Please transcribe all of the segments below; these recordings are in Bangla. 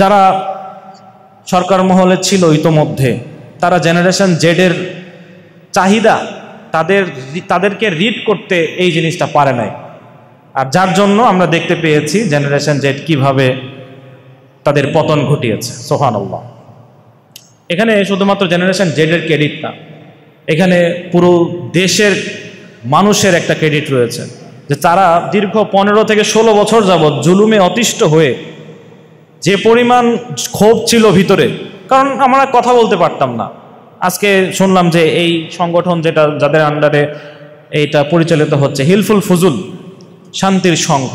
যারা সরকার মহলে ছিল ইতোমধ্যে তারা জেনারেশন জেডের চাহিদা তাদের তাদেরকে রিড করতে এই জিনিসটা পারে নাই আর যার জন্য আমরা দেখতে পেয়েছি জেনারেশন জেড কিভাবে তাদের পতন ঘটিয়েছে সোহানুল্লাহ এখানে শুধুমাত্র জেনারেশন জেডের ক্রেডিট না এখানে পুরো দেশের মানুষের একটা ক্রেডিট রয়েছে যে তারা দীর্ঘ পনেরো থেকে ষোলো বছর যাবৎ জুলুমে অতিষ্ঠ হয়ে যে পরিমাণ ক্ষোভ ছিল ভিতরে কারণ আমরা কথা বলতে পারতাম না আজকে শুনলাম যে এই সংগঠন যেটা যাদের আন্ডারে এইটা পরিচালিত হচ্ছে হিলফুল ফুজুল শান্তির সংঘ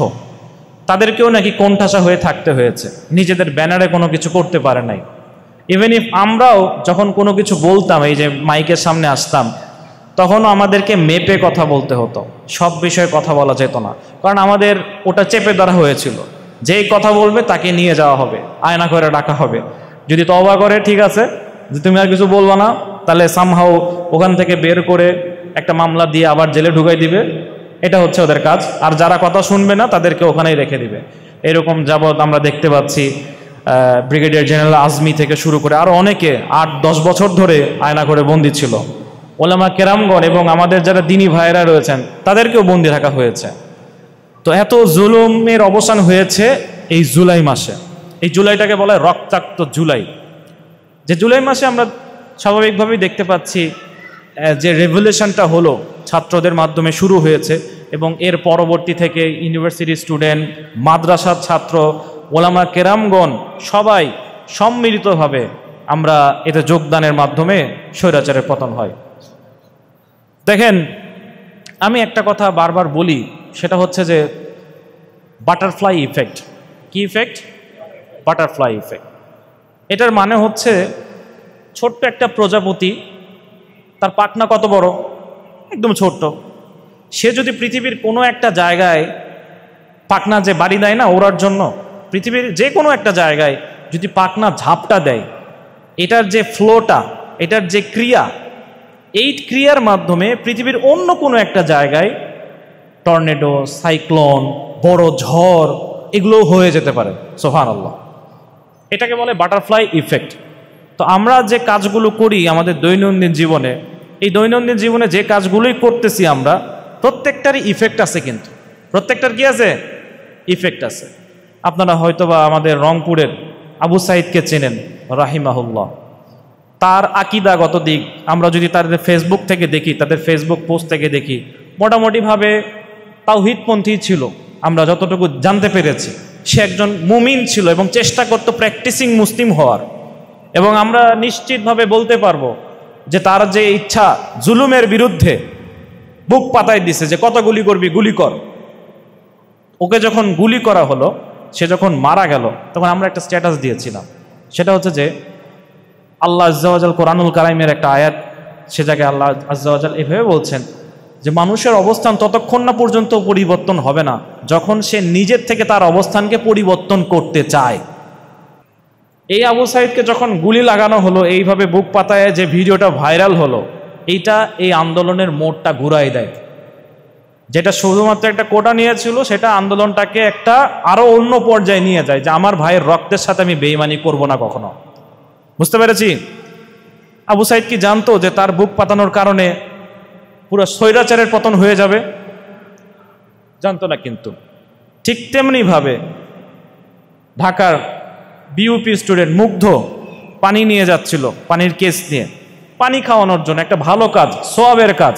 তাদেরকেও নাকি কোণঠাসা হয়ে থাকতে হয়েছে নিজেদের ব্যানারে কোনো কিছু করতে পারে নাই ইভেন ইফ আমরাও যখন কোনো কিছু বলতাম এই যে মাইকের সামনে আসতাম তখনও আমাদেরকে মেপে কথা বলতে হতো সব বিষয়ে কথা বলা যেত না কারণ আমাদের ওটা চেপে ধরা হয়েছিল যেই কথা বলবে তাকে নিয়ে যাওয়া হবে আয়না করে ডাকা হবে যদি তবা করে ঠিক আছে যে তুমি আর কিছু বলবো না তাহলে সামহাও ওখান থেকে বের করে একটা মামলা দিয়ে আবার জেলে ঢুকাই দিবে এটা হচ্ছে ওদের কাজ আর যারা কথা শুনবে না তাদেরকে ওখানেই রেখে দিবে এরকম যাবৎ আমরা দেখতে পাচ্ছি ব্রিগেডিয়ার জেনারেল আজমি থেকে শুরু করে আরও অনেকে আট দশ বছর ধরে আয়না করে বন্দি ছিল ওলামা কেরামগড় এবং আমাদের যারা দিনী ভাইয়েরা রয়েছেন তাদেরকেও বন্দি রাখা হয়েছে তো এত জুলুমের অবসান হয়েছে এই জুলাই মাসে এই জুলাইটাকে বলা হয় রক্তাক্ত জুলাই যে জুলাই মাসে আমরা স্বাভাবিকভাবেই দেখতে পাচ্ছি যে রেভলিউশনটা হলো ছাত্রদের মাধ্যমে শুরু হয়েছে এবং এর পরবর্তী থেকে ইউনিভার্সিটি স্টুডেন্ট মাদ্রাসার ছাত্র ওলামা কেরামগণ সবাই সম্মিলিতভাবে আমরা এতে যোগদানের মাধ্যমে স্বৈরাচারের পতন হয় দেখেন আমি একটা কথা বারবার বলি সেটা হচ্ছে যে বাটারফ্লাই ইফেক্ট কি ইফেক্ট বাটারফ্লাই ইফেক্ট এটার মানে হচ্ছে ছোট্ট একটা প্রজাপতি তার পাখনা কত বড় একদম ছোট্ট সে যদি পৃথিবীর কোনো একটা জায়গায় পাখনা যে বাড়ি দেয় না ওড়ার জন্য পৃথিবীর যে কোনো একটা জায়গায় যদি পাখনা ঝাপটা দেয় এটার যে ফ্লোটা এটার যে ক্রিয়া এই ক্রিয়ার মাধ্যমে পৃথিবীর অন্য কোনো একটা জায়গায় টর্নেডো সাইক্লোন বড় ঝড় এগুলোও হয়ে যেতে পারে সোফান আল্লাহ এটাকে বলে বাটারফ্লাই ইফেক্ট তো আমরা যে কাজগুলো করি আমাদের দৈনন্দিন জীবনে এই দৈনন্দিন জীবনে যে কাজগুলোই করতেছি আমরা প্রত্যেকটারই ইফেক্ট আছে কিন্তু প্রত্যেকটার কি আছে ইফেক্ট আছে আপনারা হয়তোবা আমাদের রংপুরের আবু সাইদকে চেনেন রাহিমাহুল্লাহ তার আকিদাগত দিক আমরা যদি তাদের ফেসবুক থেকে দেখি তাদের ফেসবুক পোস্ট থেকে দেখি মোটামুটিভাবে তাওহিদপন্থী ছিল আমরা যতটুকু জানতে পেরেছি সে একজন মুমিন ছিল এবং চেষ্টা করত প্র্যাকটিসিং মুসলিম হওয়ার এবং আমরা নিশ্চিতভাবে বলতে পারবো যে তার যে ইচ্ছা জুলুমের বিরুদ্ধে বুক পাতায় দিছে যে কত গুলি করবি গুলি কর ওকে যখন গুলি করা হলো সে যখন মারা গেল তখন আমরা একটা স্ট্যাটাস দিয়েছিলাম সেটা হচ্ছে যে আল্লাহ আজ্জাওয়াজাল কোরআনুল কালাইমের একটা আয়াত সে জায়গায় আল্লাহ আজ্জাওয়াজাল এভাবে বলছেন যে মানুষের অবস্থান ততক্ষণ না পর্যন্ত পরিবর্তন হবে না যখন সে নিজের থেকে তার অবস্থানকে পরিবর্তন করতে চায় এই আবু সাইদকে যখন গুলি লাগানো হলো এইভাবে বুক পাতায় যে ভিডিওটা ভাইরাল হলো এইটা এই আন্দোলনের মোড়টা ঘুরাই দেয় যেটা শুধুমাত্র একটা কোটা নিয়েছিল সেটা আন্দোলনটাকে একটা আরও অন্য পর্যায়ে নিয়ে যায় যে আমার ভাইয়ের রক্তের সাথে আমি বেইমানি করব না কখনো বুঝতে পেরেছি আবু সাইদ কি জানতো যে তার বুক পাতানোর কারণে পুরো স্বৈরাচারের পতন হয়ে যাবে জানতো না কিন্তু ঠিক তেমনিভাবে ঢাকার বিউপি স্টুডেন্ট মুগ্ধ পানি নিয়ে যাচ্ছিল পানির কেস নিয়ে পানি খাওয়ানোর জন্য একটা ভালো কাজ সোয়াবের কাজ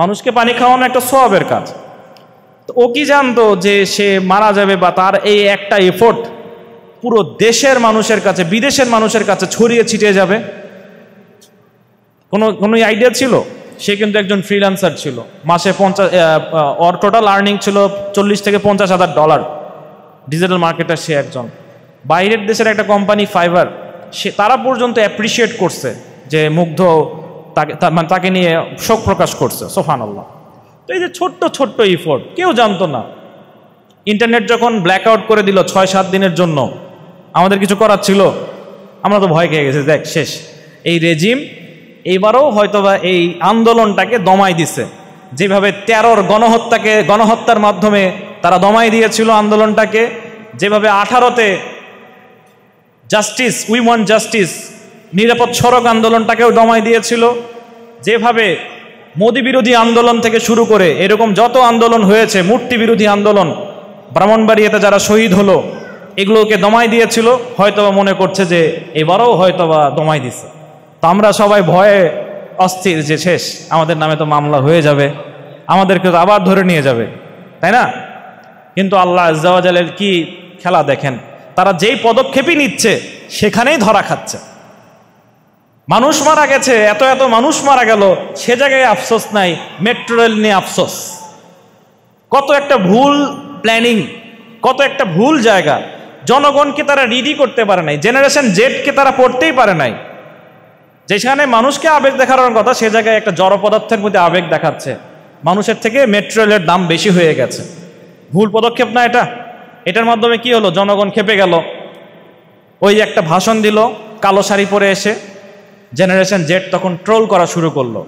মানুষকে পানি খাওয়ানো একটা সোয়াবের কাজ ও কি জানতো যে সে মারা যাবে বা তার এই একটা এফোর্ট পুরো দেশের মানুষের কাছে বিদেশের মানুষের কাছে ছড়িয়ে ছিটিয়ে যাবে কোনো কোনো আইডিয়া ছিল সে কিন্তু একজন ফ্রিল্যান্সার ছিল মাসে পঞ্চাশ ওর টোটাল আর্নিং ছিল চল্লিশ থেকে পঞ্চাশ হাজার ডলার ডিজিটাল মার্কেটার সে একজন বাইরের দেশের একটা কোম্পানি ফাইবার সে তারা পর্যন্ত অ্যাপ্রিসিয়েট করছে যে মুগ্ধ তাকে মানে তাকে নিয়ে শোক প্রকাশ করছে সোফানাল্লাহ তো এই যে ছোট্ট ছোট্ট ইফোর্ট কেউ জানতো না ইন্টারনেট যখন ব্ল্যাক আউট করে দিল ছয় সাত দিনের জন্য আমাদের কিছু করার ছিল আমরা তো ভয় খেয়ে গেছি দেখ শেষ এই রেজিম এইবারও হয়তোবা এই আন্দোলনটাকে দমাই দিছে যেভাবে তেরোর গণহত্যাকে গণহত্যার মাধ্যমে তারা দমাই দিয়েছিল আন্দোলনটাকে যেভাবে আঠারোতে জাস্টিস উইমন জাস্টিস নিরাপদ সড়ক আন্দোলনটাকেও দমাই দিয়েছিল যেভাবে মোদি বিরোধী আন্দোলন থেকে শুরু করে এরকম যত আন্দোলন হয়েছে মূর্তি বিরোধী আন্দোলন ব্রাহ্মণবাড়িয়াতে যারা শহীদ হলো এগুলোকে দমাই দিয়েছিল হয়তোবা মনে করছে যে এবারও হয়তোবা দমাই দিছে তো আমরা সবাই ভয়ে অস্থির যে শেষ আমাদের নামে তো মামলা হয়ে যাবে আমাদেরকে তো আবার ধরে নিয়ে যাবে তাই না কিন্তু আল্লাহ আজালের কি খেলা দেখেন তারা যেই পদক্ষেপই নিচ্ছে সেখানেই ধরা খাচ্ছে মানুষ মারা গেছে এত এত মানুষ মারা গেল সে জায়গায় আফসোস নাই মেট্রো রেল নিয়ে আফসোস কত একটা ভুল প্ল্যানিং কত একটা ভুল জায়গা জনগণকে তারা রিডি করতে পারে নাই জেনারেশন জেডকে তারা পড়তেই পারে নাই যেখানে মানুষকে আবেগ দেখানোর কথা সে জায়গায় একটা জড় পদার্থের প্রতি আবেগ দেখাচ্ছে মানুষের থেকে মেট্রোয়েলের দাম বেশি হয়ে গেছে ভুল পদক্ষেপ না এটা এটার মাধ্যমে কি হলো জনগণ খেপে গেল ওই একটা ভাষণ দিল কালো শাড়ি পরে এসে জেনারেশন জেড তখন ট্রোল করা শুরু করলো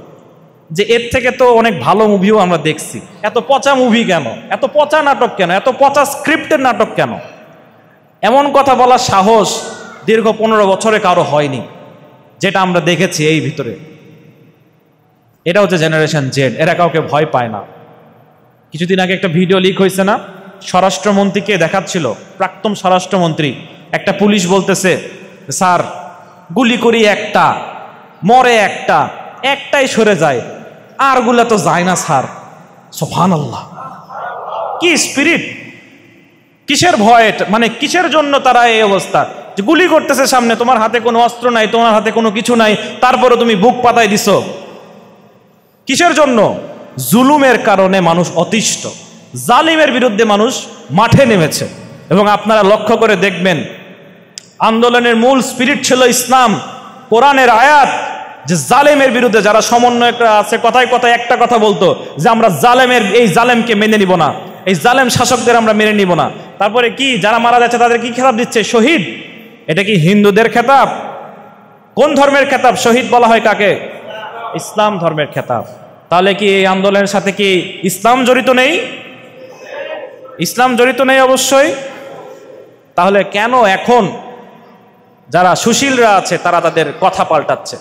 যে এর থেকে তো অনেক ভালো মুভিও আমরা দেখছি এত পচা মুভি কেন এত পচা নাটক কেন এত পচা স্ক্রিপ্টের নাটক কেন এমন কথা বলার সাহস দীর্ঘ পনেরো বছরে কারো হয়নি যেটা আমরা দেখেছি এই ভিতরে এটা হচ্ছে জেনারেশন জেড এরা কাউকে ভয় পায় না কিছুদিন আগে একটা ভিডিও লিক হয়েছে না স্বরাষ্ট্রমন্ত্রীকে দেখাচ্ছিল প্রাক্তন স্বরাষ্ট্রমন্ত্রী একটা পুলিশ বলতেছে স্যার গুলি করি একটা মরে একটা একটাই সরে যায় আরগুলা তো যায় না স্যার সোফান আল্লাহ কি স্পিরিট কিসের ভয় মানে কিসের জন্য তারা এই অবস্থা গুলি করতেছে সামনে তোমার হাতে কোনো অস্ত্র নাই তোমার হাতে কোনো কিছু নাই তারপরে তুমি বুক পাতায় দিছ কিসের জন্য জুলুমের কারণে মানুষ অতিষ্ঠ জালিমের বিরুদ্ধে মানুষ মাঠে নেমেছে এবং আপনারা লক্ষ্য করে দেখবেন আন্দোলনের মূল স্পিরিট ছিল ইসলাম কোরআনের আয়াত যে জালেমের বিরুদ্ধে যারা সমন্বয়করা আছে কথায় কথায় একটা কথা বলতো যে আমরা জালেমের এই জালেমকে মেনে নিব না এই জালেম শাসকদের আমরা মেনে নিব না তারপরে কি যারা মারা যাচ্ছে তাদের কি খেলাপ দিচ্ছে শহীদ এটা কি হিন্দুদের খেতাব কোন ধর্মের খেতাব শহীদ বলা হয় কাকে ইসলাম ধর্মের খেতাব তাহলে কি এই আন্দোলনের সাথে কি ইসলাম জড়িত নেই ইসলাম জড়িত নেই অবশ্যই তাহলে কেন এখন যারা সুশীলরা আছে তারা তাদের কথা পাল্টাচ্ছে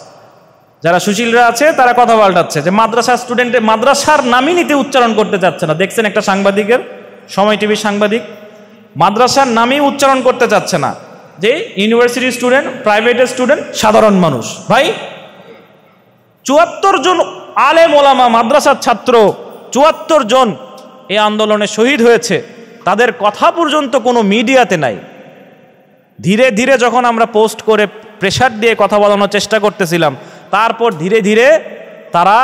যারা সুশীলরা আছে তারা কথা পাল্টাচ্ছে যে মাদ্রাসা স্টুডেন্টে মাদ্রাসার নামই নিতে উচ্চারণ করতে চাচ্ছে না দেখছেন একটা সাংবাদিকের সময় টিভি সাংবাদিক মাদ্রাসার নামই উচ্চারণ করতে চাচ্ছে না যে ইউনিভার্সিটি স্টুডেন্ট প্রাইভেট স্টুডেন্ট সাধারণ মানুষ ভাই চুয়াত্তর জন আলেম ওলামা মাদ্রাসার ছাত্র চুয়াত্তর জন এই আন্দোলনে শহীদ হয়েছে তাদের কথা পর্যন্ত কোনো মিডিয়াতে নাই ধীরে ধীরে যখন আমরা পোস্ট করে প্রেশার দিয়ে কথা বলানোর চেষ্টা করতেছিলাম তারপর ধীরে ধীরে তারা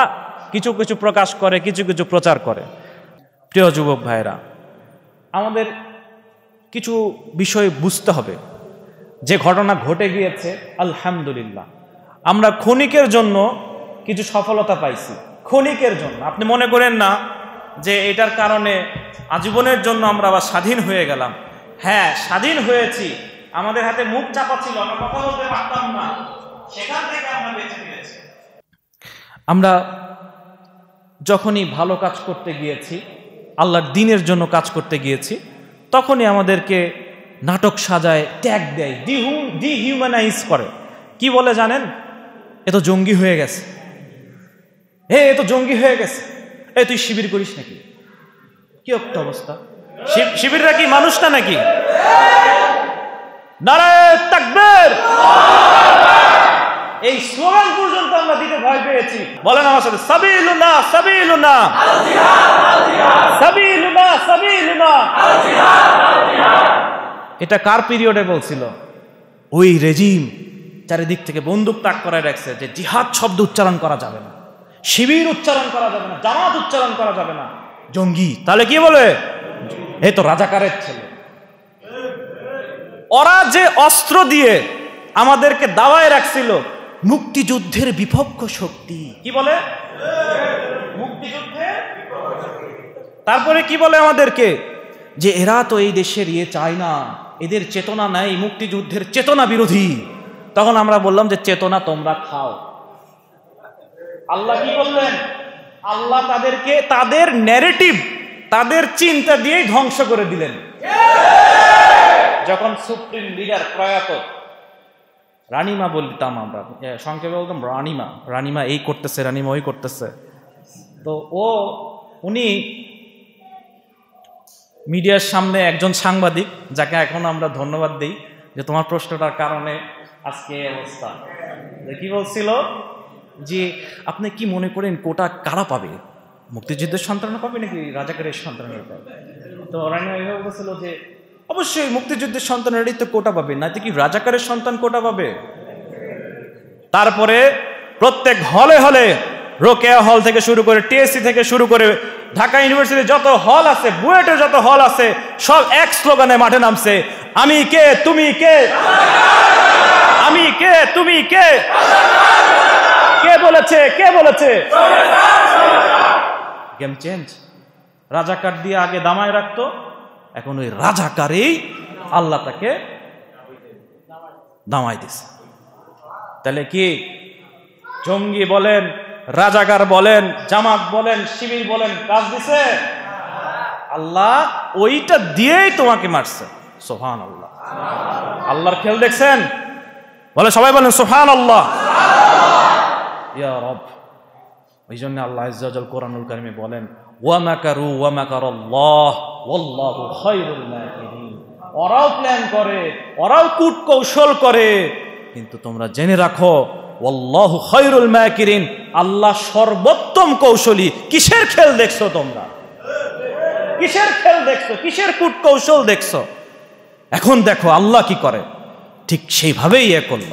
কিছু কিছু প্রকাশ করে কিছু কিছু প্রচার করে প্রিয় যুবক ভাইরা আমাদের কিছু বিষয় বুঝতে হবে যে ঘটনা ঘটে গিয়েছে আলহামদুলিল্লাহ আমরা ক্ষণিকের জন্য কিছু সফলতা পাইছি ক্ষণিকের জন্য আপনি মনে করেন না যে এটার কারণে আজীবনের জন্য আমরা আবার স্বাধীন হয়ে গেলাম হ্যাঁ স্বাধীন হয়েছি আমাদের হাতে মুখ চাপা ছিল আমরা কথা বলতে পারতাম না সেখান থেকে আমরা বেঁচে আমরা যখনই ভালো কাজ করতে গিয়েছি আল্লাহর দিনের জন্য কাজ করতে গিয়েছি তখনই আমাদেরকে নাটক সাজায় ট্যাগ দেয় ডিহিউম্যানাইজ করে কি বলে জানেন এ তো জঙ্গি হয়ে গেছে এ এ তো জঙ্গি হয়ে গেছে এ তুই শিবির করিস নাকি কি একটা অবস্থা শিবিররা কি মানুষ না নাকি এই স্লোগান পর্যন্ত আমরা দিতে ভয় পেয়েছি বলেন আমার সাথে সাবিলুনা সাবিলুনা সাবিলুনা সাবিলুনা এটা কার পিরিয়ডে বলছিল ওই রেজিম চারিদিক থেকে বন্দুক তাক করে রাখছে যে জিহাদ শব্দ উচ্চারণ করা যাবে না শিবির উচ্চারণ করা যাবে না জামাত উচ্চারণ করা যাবে না জঙ্গি তাহলে কি বলে এ তো রাজাকারের ছেলে ওরা যে অস্ত্র দিয়ে আমাদেরকে দাওয়ায় রাখছিল মুক্তিযুদ্ধের বিপক্ষ শক্তি কি বলে মুক্তিযুদ্ধের তারপরে কি বলে আমাদেরকে যে এরা তো এই দেশের ইয়ে চায় না এদের চেতনা নেই মুক্তিযুদ্ধের চেতনা বিরোধী তখন আমরা বললাম যে চেতনা তোমরা খাও আল্লাহ কি করলেন আল্লাহ তাদেরকে তাদের ন্যারেটিভ তাদের চিন্তা দিয়ে ধ্বংস করে দিলেন যখন সুপ্রিম লিডার প্রয়াত রানিমা বলতাম আমরা সংক্ষেপে বলতাম রানিমা রানিমা এই করতেছে রানিমা ওই করতেছে তো ও উনি মিডিয়ার সামনে একজন সাংবাদিক যাকে এখন আমরা ধন্যবাদ দিই যে তোমার প্রশ্নটার কারণে আজকে এই অবস্থা কি বলছিল যে আপনি কি মনে করেন কোটা কারা পাবে মুক্তিযুদ্ধের সন্তান পাবে নাকি রাজাকারের সন্তানের পাবে তো ওরানি বলছিল যে অবশ্যই মুক্তিযুদ্ধের সন্তানেরই তো কোটা পাবে না কি রাজাকারের সন্তান কোটা পাবে তারপরে প্রত্যেক হলে হলে রোকেয়া হল থেকে শুরু করে টিএসসি থেকে শুরু করে ঢাকা ইউনিভার্সিটি যত হল আছে বুয়েটের যত হল আছে সব এক স্লোগানে মাঠে নামছে আমি কে তুমি কে আমি কে তুমি কে কে বলেছে কে বলেছে গেম চেঞ্জ রাজাকার দিয়ে আগে দামায় রাখতো এখন ওই রাজাকারেই আল্লাহ তাকে দামাই দিছে তাহলে কি জঙ্গি বলেন রাজাকার বলেন জামাত বলেন শিবির বলেন কাজ দিছে আল্লাহ ওইটা দিয়েই তোমাকে মারছে সোহান আল্লাহ আল্লাহর খেল দেখছেন বলে সবাই বলেন সোহান আল্লাহ ওই জন্য আল্লাহ ইজাজল কোরআনুল কারিমে বলেন ওয়ামাকারু ওয়ামাকার আল্লাহ ওয়াল্লাহু খায়রুল মাকিরিন ওরাও প্ল্যান করে ওরাও কূট কৌশল করে কিন্তু তোমরা জেনে রাখো ওল্লাহ খৈরুল মায়াকিরিন আল্লাহ সর্বোত্তম কৌশলী কিসের খেল দেখছো তোমরা কিসের খেল দেখছো কিসের কূট কৌশল দেখছো এখন দেখো আল্লাহ কি করে ঠিক সেইভাবেই এ করল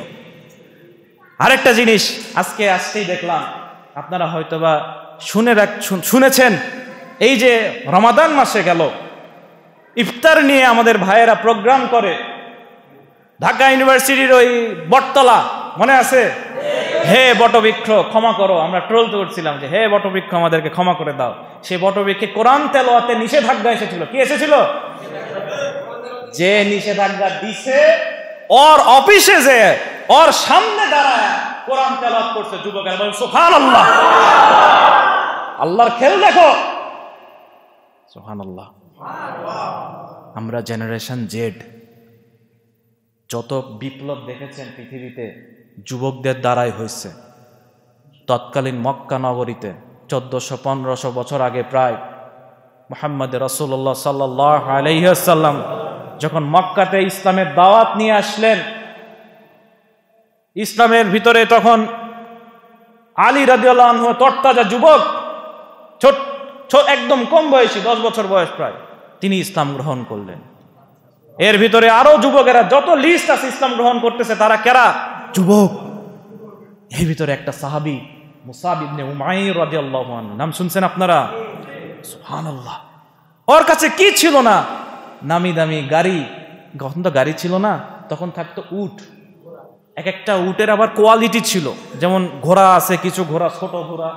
আরেকটা জিনিস আজকে আসতেই দেখলাম আপনারা হয়তোবা শুনে রাখ শুনেছেন এই যে রমাদান মাসে গেল ইফতার নিয়ে আমাদের ভাইয়েরা প্রোগ্রাম করে ঢাকা ইউনিভার্সিটির ওই বটতলা মনে আছে হে বটবৃক্ষ ক্ষমা করো আমরা ট্রোল করছিলাম যে হে বটবৃক্ষ আমাদেরকে ক্ষমা করে দাও সে বটবৃক্ষে কোরআন তেলোয়াতে নিষেধাজ্ঞা এসেছিল কি এসেছিল যে নিষেধাজ্ঞা দিছে ওর অফিসে যে ওর সামনে দাঁড়ায় কোরআন তেলাওয়াত করছে যুবকের বলেন আল্লাহ আল্লাহর খেল দেখো আল্লাহ আমরা জেনারেশন জেড যত বিপ্লব দেখেছেন পৃথিবীতে যুবকদের দ্বারাই হয়েছে তৎকালীন মক্কা নগরীতে চোদ্দশো পনেরোশো বছর আগে প্রায় মোহাম্মদ রসুল্লাহ সাল্লাহ আলহ্লাম যখন মক্কাতে ইসলামের দাওয়াত নিয়ে আসলেন ইসলামের ভিতরে তখন আলী রাজিউল্লাহ তরতাজা যুবক ছোট একদম কম বয়সী দশ বছর বয়স প্রায় তিনি ইসলাম গ্রহণ করলেন এর ভিতরে আরো যুবকেরা যত লিস্ট আছে ইসলাম গ্রহণ করতেছে তারা কেরা যুবক এর ভিতরে একটা সাহাবি মুসাব ইবনে রাজি আল্লাহ নাম শুনছেন আপনারা আল্লাহ ওর কাছে কি ছিল না নামি দামি গাড়ি তখন তো গাড়ি ছিল না তখন থাকতো উট এক একটা উটের আবার কোয়ালিটি ছিল যেমন ঘোড়া আছে কিছু ঘোড়া ছোট ঘোড়া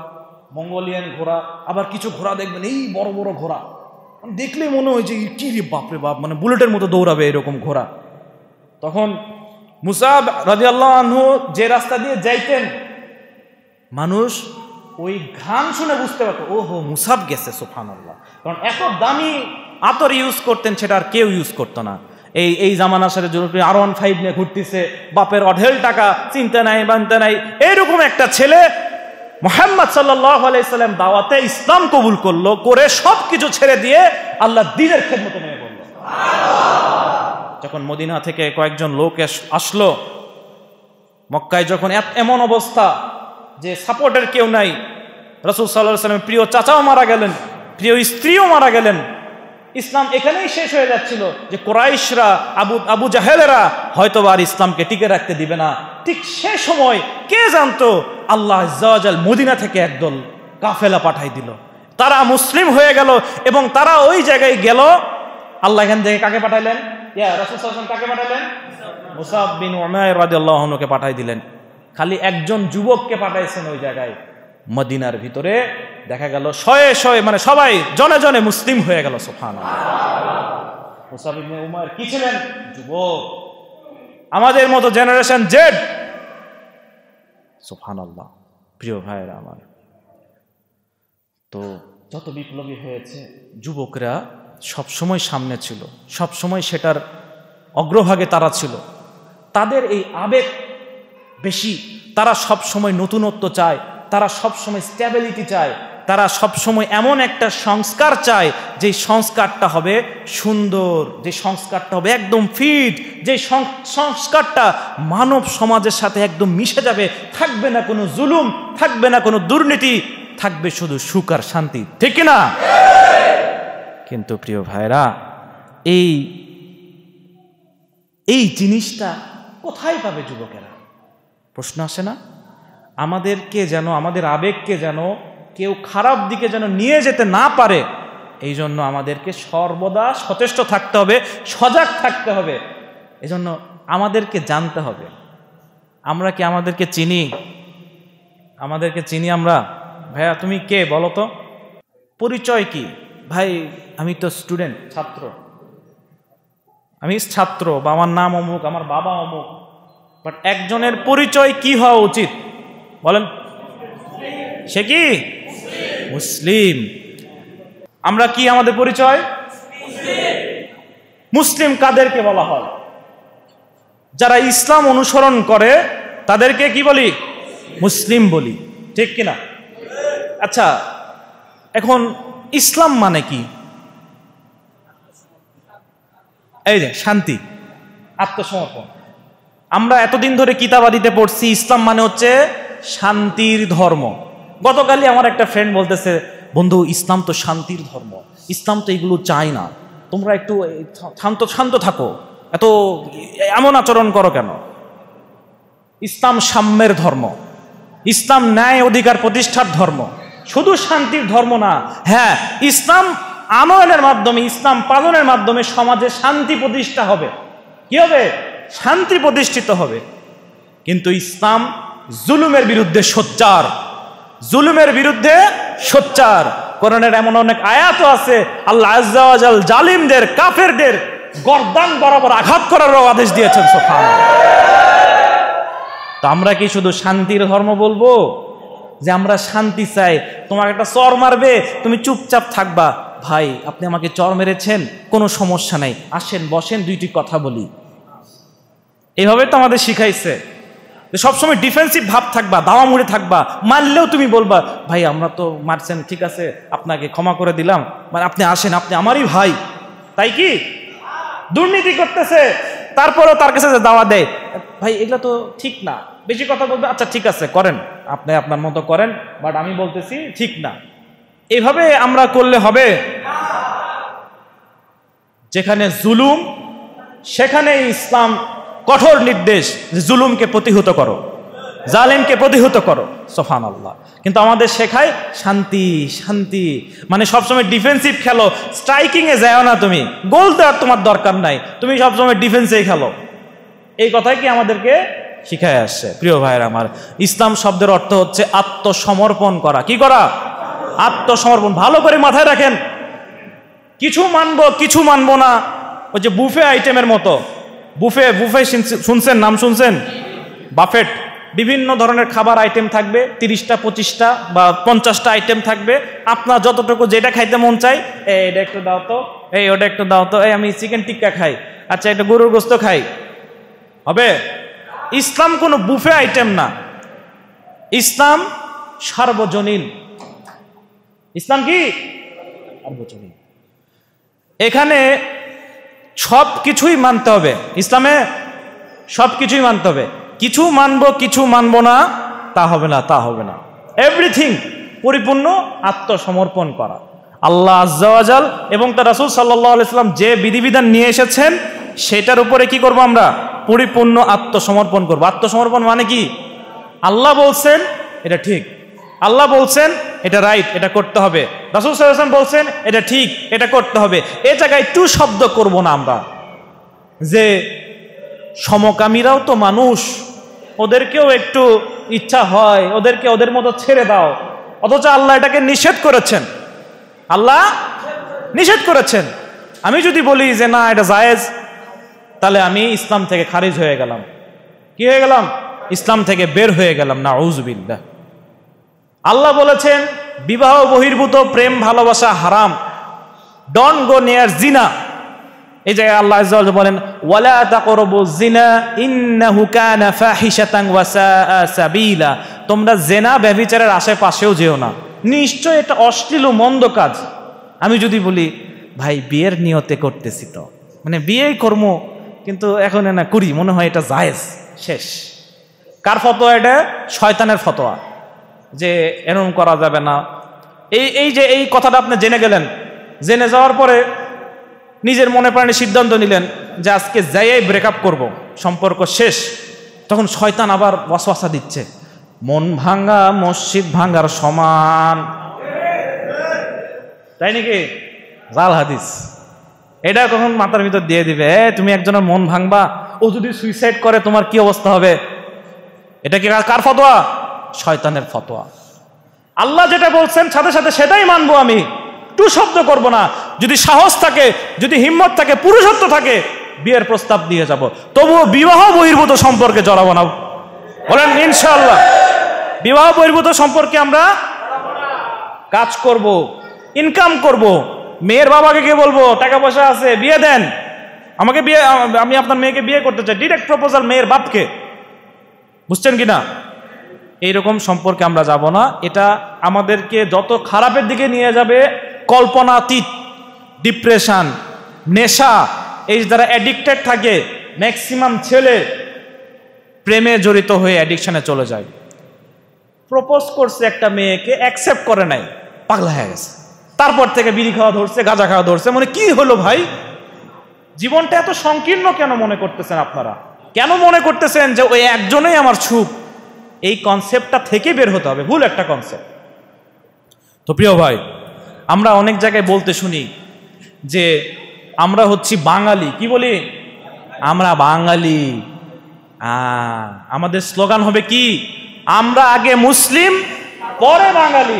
মঙ্গোলিয়ান ঘোড়া আবার কিছু ঘোড়া দেখবেন এই বড় বড় ঘোড়া দেখলে মনে হয় যে কি রে বাপরে বাপ মানে বুলেটের মতো দৌড়াবে এরকম ঘোড়া তখন মুসাব রাজিয়াল্লাহ আনহু যে রাস্তা দিয়ে যাইতেন মানুষ ওই ঘাম শুনে বুঝতে পারতো ও হো মুসাব গেছে সোফান আল্লাহ কারণ এত দামি আতর ইউজ করতেন সেটা আর কেউ ইউজ করতো না এই এই জামানা সাথে আর ওয়ান ফাইভ নিয়ে ঘুরতেছে বাপের অঢেল টাকা চিন্তা নাই বানতে নাই এরকম একটা ছেলে মোহাম্মদ সাল্লাহ আলাইসাল্লাম দাওয়াতে ইসলাম কবুল করলো করে সব কিছু ছেড়ে দিয়ে আল্লাহ দিনের খেদমতে নেমে পড়লো যখন মদিনা থেকে কয়েকজন লোক আসলো মক্কায় যখন এমন অবস্থা যে সাপোর্টের কেউ নাই রসুল সাল্লাহ সাল্লামের প্রিয় চাচাও মারা গেলেন প্রিয় স্ত্রীও মারা গেলেন ইসলাম এখানেই শেষ হয়ে যাচ্ছিল যে কোরাইশরা আবু আবু জাহেলেরা হয়তো আর ইসলামকে টিকে রাখতে দিবে না ঠিক সে সময় কে জানতো আল্লাহ জাল মদিনা থেকে একদল কাফেলা পাঠাই দিল তারা মুসলিম হয়ে গেল এবং তারা ওই জায়গায় গেল আল্লাহ এখান থেকে কাকে পাঠাইলেন কাকে পাঠালেন পাঠাই দিলেন খালি একজন যুবককে পাঠাইছেন ওই জায়গায় মদিনার ভিতরে দেখা গেল শয়ে শয়ে মানে সবাই জনে জনে মুসলিম হয়ে গেল সোফান মুসাব উমার কি ছিলেন যুবক আমাদের মতো জেনারেশন জেড সোফান আল্লাহ প্রিয় ভাইয়েরা আমার তো যত বিপ্লবী হয়েছে যুবকরা সবসময় সামনে ছিল সবসময় সেটার অগ্রভাগে তারা ছিল তাদের এই আবেগ বেশি তারা সবসময় নতুনত্ব চায় তারা সবসময় স্ট্যাবিলিটি চায় তারা সবসময় এমন একটা সংস্কার চায় যে সংস্কারটা হবে সুন্দর যে সংস্কারটা হবে একদম ফিট যে সংস্কারটা মানব সমাজের সাথে একদম মিশে যাবে থাকবে না কোনো জুলুম থাকবে না কোনো দুর্নীতি থাকবে শুধু সুখ আর শান্তি ঠিক না কিন্তু প্রিয় ভাইরা এই এই জিনিসটা কোথায় পাবে যুবকেরা প্রশ্ন আসে না আমাদেরকে যেন আমাদের আবেগকে যেন কেউ খারাপ দিকে যেন নিয়ে যেতে না পারে এই জন্য আমাদেরকে সর্বদা সচেষ্ট থাকতে হবে সজাগ থাকতে হবে এজন্য আমাদেরকে জানতে হবে আমরা কি আমাদেরকে চিনি আমাদেরকে চিনি আমরা ভাইয়া তুমি কে বলো তো পরিচয় কী ভাই আমি তো স্টুডেন্ট ছাত্র আমি ছাত্র বা আমার নাম অমুক আমার বাবা অমুক বাট একজনের পরিচয় কি হওয়া উচিত বলেন সে কি মুসলিম আমরা কি আমাদের পরিচয় মুসলিম কাদেরকে বলা হয় যারা ইসলাম অনুসরণ করে তাদেরকে কি বলি মুসলিম বলি ঠিক কিনা আচ্ছা এখন ইসলাম মানে কি এই যে শান্তি আত্মসমর্পণ আমরা এতদিন ধরে কিতাবাদিতে পড়ছি ইসলাম মানে হচ্ছে শান্তির ধর্ম গতকালই আমার একটা ফ্রেন্ড বলতেছে বন্ধু ইসলাম তো শান্তির ধর্ম ইসলাম তো এগুলো চাই না তোমরা একটু শান্ত শান্ত থাকো এত এমন আচরণ করো কেন ইসলাম সাম্যের ধর্ম ইসলাম ন্যায় অধিকার প্রতিষ্ঠার ধর্ম শুধু শান্তির ধর্ম না হ্যাঁ ইসলাম আনয়নের মাধ্যমে ইসলাম পালনের মাধ্যমে সমাজে শান্তি প্রতিষ্ঠা হবে কি হবে শান্তি প্রতিষ্ঠিত হবে কিন্তু ইসলাম জুলুমের বিরুদ্ধে সোচ্চার জুলুমের বিরুদ্ধে সোচ্চার করণের এমন অনেক আয়াতও আছে আল্লাহ আজাল জালিমদের কাফেরদের গরদান বরাবর আঘাত করারও আদেশ দিয়েছেন সোফা তো আমরা কি শুধু শান্তির ধর্ম বলবো যে আমরা শান্তি চাই তোমাকে একটা চর মারবে তুমি চুপচাপ থাকবা ভাই আপনি আমাকে চর মেরেছেন কোনো সমস্যা নাই আসেন বসেন দুইটি কথা বলি এভাবে তো আমাদের শিখাইছে সবসময় ডিফেন্সিভ ভাব থাকবা দাওয়া মুড়ে থাকবা মারলেও তুমি বলবা ভাই আমরা তো মারছেন ঠিক আছে আপনাকে ক্ষমা করে দিলাম মানে আপনি আসেন আপনি আমারই ভাই তাই কি দুর্নীতি করতেছে তারপরেও তার কাছে দাওয়া দেয় ভাই এগুলো তো ঠিক না বেশি কথা বলবে আচ্ছা ঠিক আছে করেন আপনি আপনার মতো করেন বাট আমি বলতেছি ঠিক না এভাবে আমরা করলে হবে যেখানে জুলুম সেখানে ইসলাম কঠোর নির্দেশ যে জুলুমকে প্রতিহত করো জালেমকে প্রতিহত করো সোফান আল্লাহ কিন্তু আমাদের শেখায় শান্তি শান্তি মানে সবসময় ডিফেন্সিভ খেলো স্ট্রাইকিংয়ে যাও না তুমি গোল দেওয়ার তোমার দরকার নাই তুমি সবসময় ডিফেন্সেই খেলো এই কথাই কি আমাদেরকে শিখায় আসছে প্রিয় ভাইয়ের আমার ইসলাম শব্দের অর্থ হচ্ছে আত্মসমর্পণ করা কি করা আত্মসমর্পণ ভালো করে মাথায় রাখেন কিছু মানব কিছু মানব না ওই যে বুফে আইটেমের মতো বুফে বুফে শুনছেন নাম শুনছেন বাফেট বিভিন্ন ধরনের খাবার আইটেম থাকবে তিরিশটা পঁচিশটা বা পঞ্চাশটা আইটেম থাকবে আপনার যতটুকু যেটা খাইতে মন চাই এই এটা একটু দাও তো এই ওটা একটু দাও তো এই আমি চিকেন টিক্কা খাই আচ্ছা এটা গরুর গোস্ত খাই হবে ইসলাম কোনো বুফে আইটেম না ইসলাম সার্বজনীন ইসলাম কি সার্বজনীন এখানে সব কিছুই মানতে হবে ইসলামে সব কিছুই মানতে হবে কিছু মানব কিছু মানব না তা হবে না তা হবে না এভরিথিং পরিপূর্ণ আত্মসমর্পণ করা আল্লাহ আজ্জাল এবং তার রাসুল সাল্লাহ আলাইসাল্লাম যে বিধিবিধান নিয়ে এসেছেন সেটার উপরে কি করবো আমরা পরিপূর্ণ আত্মসমর্পণ করবো আত্মসমর্পণ মানে কি আল্লাহ বলছেন এটা ঠিক আল্লাহ বলছেন এটা রাইট এটা করতে হবে রাসুল সাল্লাম বলছেন এটা ঠিক এটা করতে হবে এ জায়গায় টু শব্দ করব না আমরা যে সমকামীরাও তো মানুষ ওদেরকেও একটু ইচ্ছা হয় ওদেরকে ওদের মতো ছেড়ে দাও অথচ আল্লাহ এটাকে নিষেধ করেছেন আল্লাহ নিষেধ করেছেন আমি যদি বলি যে না এটা জায়েজ তাহলে আমি ইসলাম থেকে খারিজ হয়ে গেলাম কি হয়ে গেলাম ইসলাম থেকে বের হয়ে গেলাম না উজবিল্লা আল্লাহ বলেছেন বিবাহ বহির্ভূত প্রেম ভালোবাসা হারাম ডন গো নেয়ার জিনা এই জায়গায় আল্লাহ বলেন ওয়ালা তাকরবু জিনা ইন্নাহু কানা ফাহিশাতান ওয়া সাবিলা তোমরা জেনা ব্যভিচারের আশেপাশেও যেও না নিশ্চয় এটা অশ্লীল মন্দ কাজ আমি যদি বলি ভাই বিয়ের নিয়তে করতেছি তো মানে বিয়েই কর্ম কিন্তু এখন না করি মনে হয় এটা জায়েজ শেষ কার ফতোয়া এটা শয়তানের ফতোয়া যে এরম করা যাবে না এই এই যে এই কথাটা আপনি জেনে গেলেন জেনে যাওয়ার পরে নিজের মনে প্রাণে সিদ্ধান্ত নিলেন যে আজকে যাইয়াই ব্রেকআপ করব সম্পর্ক শেষ তখন শয়তান আবার ওয়াসওয়াসা দিচ্ছে মন ভাঙ্গা মসজিদ ভাঙ্গার সমান তাই নাকি জাল হাদিস এটা কখন মাথার ভিতর দিয়ে দিবে তুমি একজনের মন ভাঙবা ও যদি সুইসাইড করে তোমার কি অবস্থা হবে এটা কি কার ফতোয়া শয়তানের ফতোয়া আল্লাহ যেটা বলছেন সাথে সাথে সেটাই মানবো আমি টু শব্দ করব না যদি সাহস থাকে যদি হিম্মত থাকে পুরুষত্ব থাকে বিয়ের প্রস্তাব দিয়ে যাব। তবুও বিবাহ বহির্ভূত সম্পর্কে জড়াবো না বলেন ইনশাল্লাহ বিবাহ বহির্ভূত সম্পর্কে আমরা কাজ করব ইনকাম করব মেয়ের বাবাকে কে বলবো টাকা পয়সা আছে বিয়ে দেন আমাকে বিয়ে আমি আপনার মেয়েকে বিয়ে করতে চাই ডিরেক্ট প্রপোজাল মেয়ের বাপকে বুঝছেন কি না এইরকম সম্পর্কে আমরা যাব না এটা আমাদেরকে যত খারাপের দিকে নিয়ে যাবে কল্পনাতীত ডিপ্রেশান নেশা এই যারা অ্যাডিক্টেড থাকে ম্যাক্সিমাম ছেলে প্রেমে জড়িত হয়ে অ্যাডিকশানে চলে যায় প্রপোজ করছে একটা মেয়েকে অ্যাকসেপ্ট করে নাই পাগলা হয়ে গেছে তারপর থেকে বিড়ি খাওয়া ধরছে গাঁজা খাওয়া ধরছে মানে কি হলো ভাই জীবনটা এত সংকীর্ণ কেন মনে করতেছেন আপনারা কেন মনে করতেছেন যে ওই একজনেই আমার সুখ এই কনসেপ্টটা থেকে বের হতে হবে ভুল একটা কনসেপ্ট তো প্রিয় ভাই আমরা অনেক জায়গায় বলতে শুনি যে আমরা হচ্ছি বাঙালি কি বলি আমরা বাঙালি আমাদের স্লোগান হবে কি আমরা আগে মুসলিম পরে বাঙালি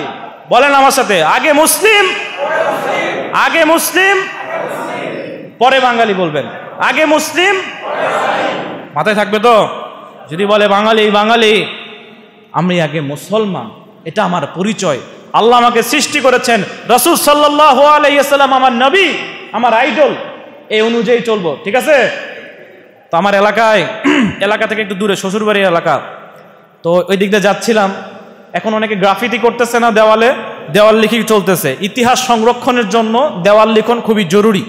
বলেন আমার সাথে আগে মুসলিম আগে মুসলিম পরে বাঙালি বলবেন আগে মুসলিম মাথায় থাকবে তো যদি বলে বাঙালি বাঙালি আমি আগে মুসলমান এটা আমার পরিচয় আল্লাহ আমাকে সৃষ্টি করেছেন রসুল সাল্লাহ আলাইসাল্লাম আমার নবী আমার আইডল এই অনুযায়ী চলবো ঠিক আছে তো আমার এলাকায় এলাকা থেকে একটু দূরে শ্বশুরবাড়ি এলাকা তো ওই দিক দিয়ে যাচ্ছিলাম এখন অনেকে গ্রাফিতি করতেছে না দেওয়ালে দেওয়াল লিখি চলতেছে ইতিহাস সংরক্ষণের জন্য দেওয়াল লিখন খুবই জরুরি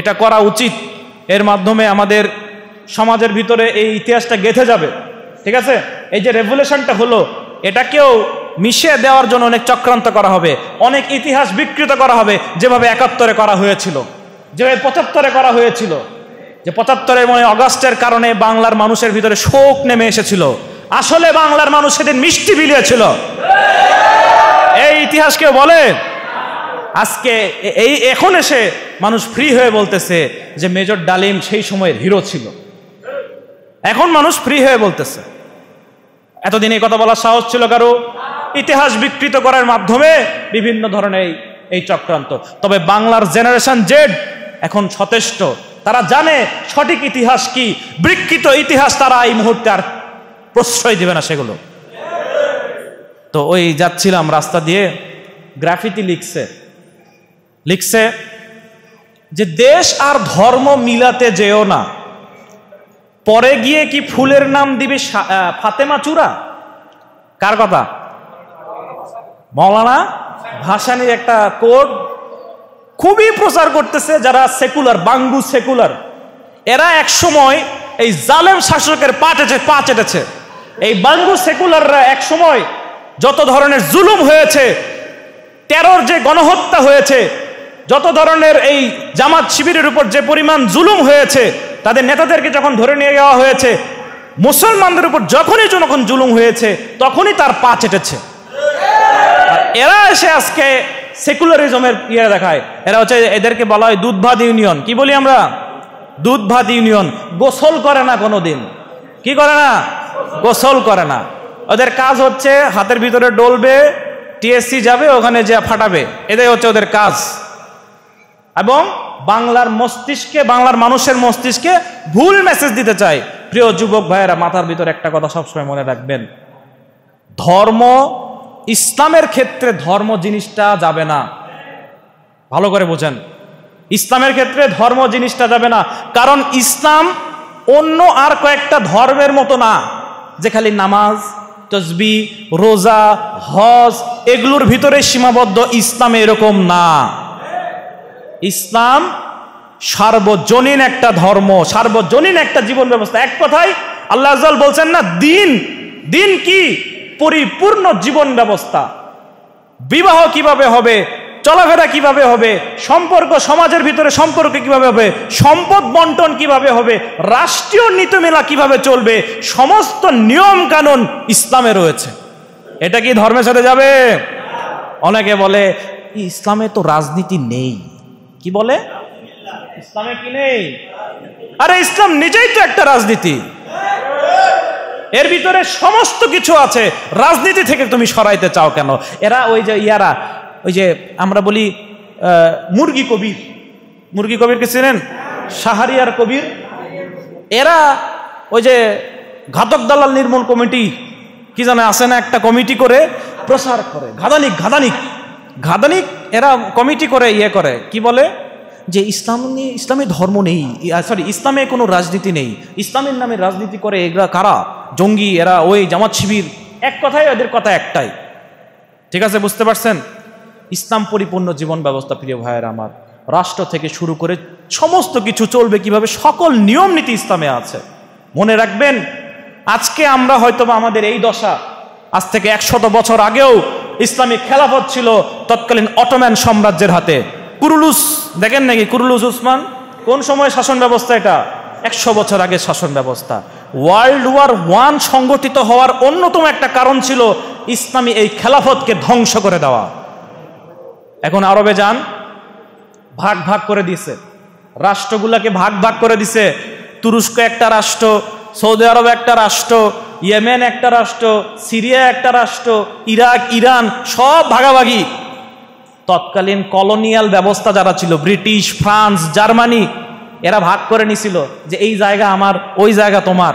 এটা করা উচিত এর মাধ্যমে আমাদের সমাজের ভিতরে এই ইতিহাসটা গেঁথে যাবে ঠিক আছে এই যে রেভুলেশনটা হলো এটাকেও মিশিয়ে দেওয়ার জন্য অনেক চক্রান্ত করা হবে অনেক ইতিহাস বিকৃত করা হবে যেভাবে একাত্তরে করা হয়েছিল যেভাবে পঁচাত্তরে করা হয়েছিল যে পঁচাত্তরে মনে অগাস্টের কারণে বাংলার মানুষের ভিতরে শোক নেমে এসেছিল আসলে বাংলার মানুষ সেদিন মিষ্টি বিলিয়েছিল এই ইতিহাস কেউ বলে আজকে এই এখন এসে মানুষ ফ্রি হয়ে বলতেছে যে মেজর ডালিম সেই সময়ের হিরো ছিল এখন মানুষ ফ্রি হয়ে বলতেছে এতদিন এই কথা বলার সাহস ছিল কারো ইতিহাস বিকৃত করার মাধ্যমে বিভিন্ন ধরনের এই চক্রান্ত তবে বাংলার জেনারেশন জেড এখন সচেষ্ট তারা জানে সঠিক ইতিহাস কি বিকৃত ইতিহাস তারা এই মুহূর্তে আর প্রশ্রয় দেবে না সেগুলো তো ওই যাচ্ছিলাম রাস্তা দিয়ে গ্রাফিটি লিখছে লিখছে যে দেশ আর ধর্ম মিলাতে যেও না পরে গিয়ে কি ফুলের নাম দিবে ফাতেমা চূড়া কার কথা মৌলানা ভাসানির একটা কোড খুবই প্রচার করতেছে যারা সেকুলার বাঙ্গু সেকুলার এরা এক সময় এই জালেম শাসকের পা চেটে পা চেটেছে এই বাঙ্গু সেকুলাররা এক সময় যত ধরনের জুলুম হয়েছে তেরোর যে গণহত্যা হয়েছে যত ধরনের এই জামাত শিবিরের উপর যে পরিমাণ জুলুম হয়েছে তাদের নেতাদেরকে যখন ধরে নিয়ে যাওয়া হয়েছে মুসলমানদের উপর যখনই যখন জুলুম হয়েছে তখনই তার পা চেটেছে এরা এসে আজকে সেকুলারিজমের ইয়ে দেখায় এরা হচ্ছে এদেরকে বলা হয় দুধভাত ইউনিয়ন কি বলি আমরা দুধভাত ইউনিয়ন গোসল করে না কোনো দিন কি করে না গোসল করে না ওদের কাজ হচ্ছে হাতের ভিতরে ডলবে টিএসসি যাবে ওখানে যে ফাটাবে এটাই হচ্ছে ওদের কাজ এবং বাংলার মস্তিষ্কে বাংলার মানুষের মস্তিষ্কে ভুল মেসেজ দিতে চাই প্রিয় যুবক ভাইয়েরা মাথার ভিতরে একটা কথা সবসময় মনে রাখবেন ধর্ম ইসলামের ক্ষেত্রে ধর্ম জিনিসটা যাবে না ভালো করে বোঝেন ইসলামের ক্ষেত্রে ধর্ম জিনিসটা যাবে না কারণ ইসলাম অন্য আর কয়েকটা ধর্মের মতো না যে খালি নামাজ তসবি রোজা হজ এগুলোর ভিতরে সীমাবদ্ধ ইসলাম এরকম না ইসলাম সার্বজনীন একটা ধর্ম সার্বজনীন একটা জীবন ব্যবস্থা এক কথায় আল্লাহ বলছেন না দিন দিন কি পরিপূর্ণ জীবন ব্যবস্থা বিবাহ কিভাবে হবে চলাফেরা কিভাবে হবে সম্পর্ক সমাজের ভিতরে সম্পর্ক কিভাবে হবে সম্পদ বন্টন কিভাবে হবে রাষ্ট্রীয় নীতিমেলা কিভাবে চলবে সমস্ত নিয়ম কানুন ইসলামে রয়েছে এটা কি ধর্মের সাথে যাবে অনেকে বলে ইসলামে তো রাজনীতি নেই কি বলে ইসলামে কি নেই আরে ইসলাম নিজেই তো একটা রাজনীতি এর ভিতরে সমস্ত কিছু আছে রাজনীতি থেকে তুমি সরাইতে চাও কেন এরা ওই যে ইয়ারা ওই যে আমরা বলি মুরগি কবির মুরগি কবিরকে চেনেন সাহারিয়ার কবির এরা ওই যে ঘাতক দালাল নির্মূল কমিটি কি জানে আসে না একটা কমিটি করে প্রসার করে ঘাদানিক ঘাদানিক ঘাদানিক এরা কমিটি করে ইয়ে করে কি বলে যে ইসলাম নিয়ে ইসলামে ধর্ম নেই সরি ইসলামে কোনো রাজনীতি নেই ইসলামের নামে রাজনীতি করে এরা কারা জঙ্গি এরা ওই জামাত শিবির এক কথাই ওদের কথা একটাই ঠিক আছে বুঝতে পারছেন ইসলাম পরিপূর্ণ জীবন ব্যবস্থা প্রিয় ভাইয়ের আমার রাষ্ট্র থেকে শুরু করে সমস্ত কিছু চলবে কিভাবে সকল নিয়ম নীতি ইসলামে আছে মনে রাখবেন আজকে আমরা হয়তো আমাদের এই দশা আজ থেকে একশত বছর আগেও ইসলামিক খেলাফত ছিল তৎকালীন অটোম্যান সাম্রাজ্যের হাতে কুরুলুস দেখেন নাকি কুরুলুস উসমান কোন সময় শাসন ব্যবস্থা এটা একশো বছর আগে শাসন ব্যবস্থা ওয়ার্ল্ড ওয়ার ওয়ান সংগঠিত হওয়ার অন্যতম একটা কারণ ছিল ইসলামী এই খেলাফতকে ধ্বংস করে দেওয়া এখন আরবে যান ভাগ ভাগ করে দিছে রাষ্ট্রগুলোকে ভাগ ভাগ করে দিছে তুরস্ক একটা রাষ্ট্র সৌদি আরব একটা রাষ্ট্র ইয়েমেন একটা রাষ্ট্র সিরিয়া একটা রাষ্ট্র ইরাক ইরান সব ভাগাভাগি তৎকালীন কলোনিয়াল ব্যবস্থা যারা ছিল ব্রিটিশ ফ্রান্স জার্মানি এরা ভাগ করে নিছিল যে এই জায়গা আমার ওই জায়গা তোমার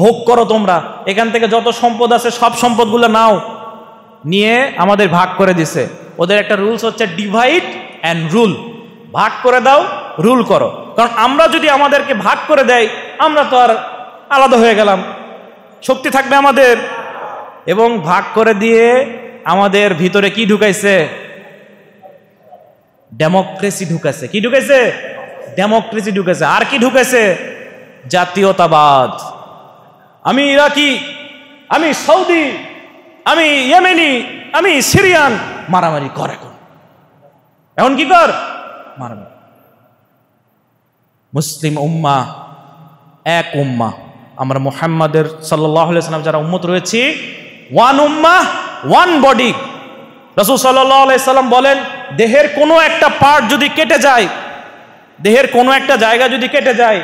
ভোগ করো তোমরা এখান থেকে যত সম্পদ আছে সব সম্পদগুলো নাও নিয়ে আমাদের ভাগ করে দিছে ওদের একটা রুলস হচ্ছে ডিভাইড অ্যান্ড রুল ভাগ করে দাও রুল করো কারণ আমরা যদি আমাদেরকে ভাগ করে দেয় আমরা তো আর আলাদা হয়ে গেলাম শক্তি থাকবে আমাদের এবং ভাগ করে দিয়ে আমাদের ভিতরে কি ঢুকাইছে ডেমোক্রেসি ঢুকাইছে কি ঢুকাইছে ডেমোক্রেসি ঢুকেছে আর কি ঢুকেছে জাতীয়তাবাদ আমি ইরাকি আমি সৌদি আমি ইয়েমেনি আমি সিরিয়ান মারামারি কর এখন এখন কি কর মারামারি মুসলিম উম্মা এক উম্মা আমরা মোহাম্মদের সাল্লাহ সাল্লাম যারা উম্মত রয়েছি ওয়ান উম্মা ওয়ান বডি রসুল সাল্লাহ সাল্লাম বলেন দেহের কোনো একটা পার্ট যদি কেটে যায় দেহের কোনো একটা জায়গা যদি কেটে যায়